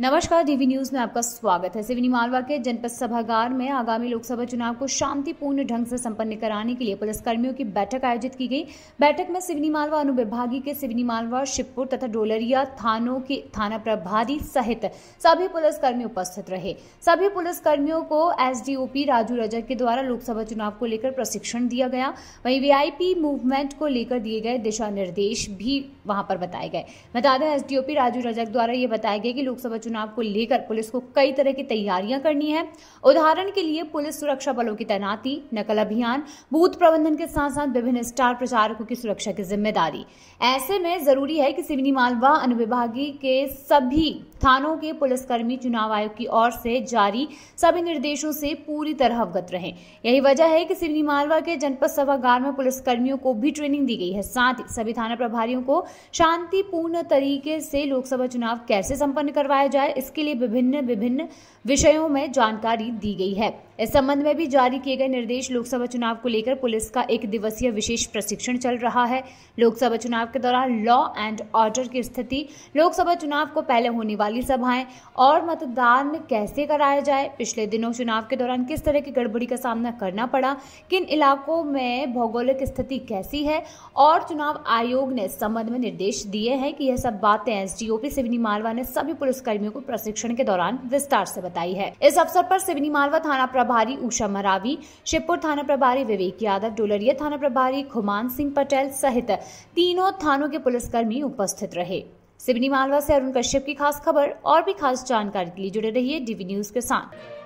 नमस्कार DV news में आपका स्वागत है सिवनी मालवा के जनपद सभागार में आगामी लोकसभा चुनाव को शांतिपूर्ण ढंग से संपन्न कराने के लिए पुलिसकर्मियों की बैठक आयोजित की गई बैठक में सिवनी मालवा अनुविभागीय के सिवनी मालवा शिवपुर तथा डोलरिया थानों के थाना प्रभारी सहित सभी पुलिसकर्मी उपस्थित रहे सभी पुलिसकर्मियों को एसडीओपी राजू रजक के द्वारा लोकसभा चुनाव को लेकर प्रशिक्षण दिया गया वहीं वीआईपी मूवमेंट को लेकर दिए गए दिशा निर्देश भी वहां पर बताए गए बता दें एसडीओपी राजू रजक द्वारा ये बताया गया कि लोकसभा चुनाव को लेकर पुलिस को कई तरह की तैयारियां करनी है उदाहरण के लिए पुलिस सुरक्षा बलों की तैनाती नकल अभियान बूथ प्रबंधन के साथ साथ विभिन्न स्टार प्रचारकों की सुरक्षा की जिम्मेदारी ऐसे में जरूरी है कि सिवनी मालवा अनुविभागीय के सभी थानों के पुलिसकर्मी चुनाव आयोग की ओर से जारी सभी निर्देशों से पूरी तरह अवगत रहे यही वजह है कि सिवनी मालवा के जनपद सभागार में पुलिसकर्मियों को भी ट्रेनिंग दी गई है साथ ही सभी थाना प्रभारियों को शांतिपूर्ण तरीके से लोकसभा चुनाव कैसे संपन्न करवाया जाए इसके लिए विभिन्न विभिन्न विषयों में जानकारी दी गई है इस संबंध में भी जारी किए गए निर्देश लोकसभा चुनाव को लेकर पुलिस का एक दिवसीय विशेष प्रशिक्षण चल रहा है लोकसभा चुनाव के दौरान लॉ एंड ऑर्डर की स्थिति लोकसभा चुनाव को पहले होने वाली सभाएं और मतदान कैसे कराया जाए पिछले दिनों चुनाव के दौरान किस तरह की गड़बड़ी का सामना करना पड़ा किन इलाकों में भौगोलिक स्थिति कैसी है और चुनाव आयोग ने इस संबंध में निर्देश दिए हैं कि यह सब बातें एसडीओपी सिवनी मालवा ने सभी पुलिसकर्मियों को प्रशिक्षण के दौरान विस्तार से बताई है इस अवसर पर सिवनी मालवा थाना प्रभारी उषा मरावी शिवपुर थाना प्रभारी विवेक यादव डोलरिया थाना प्रभारी खुमान सिंह पटेल सहित तीनों थानों के पुलिसकर्मी उपस्थित रहे सिवनी मालवा से अरुण कश्यप की खास खबर और भी खास जानकारी के लिए जुड़े रहिए डीवी न्यूज के साथ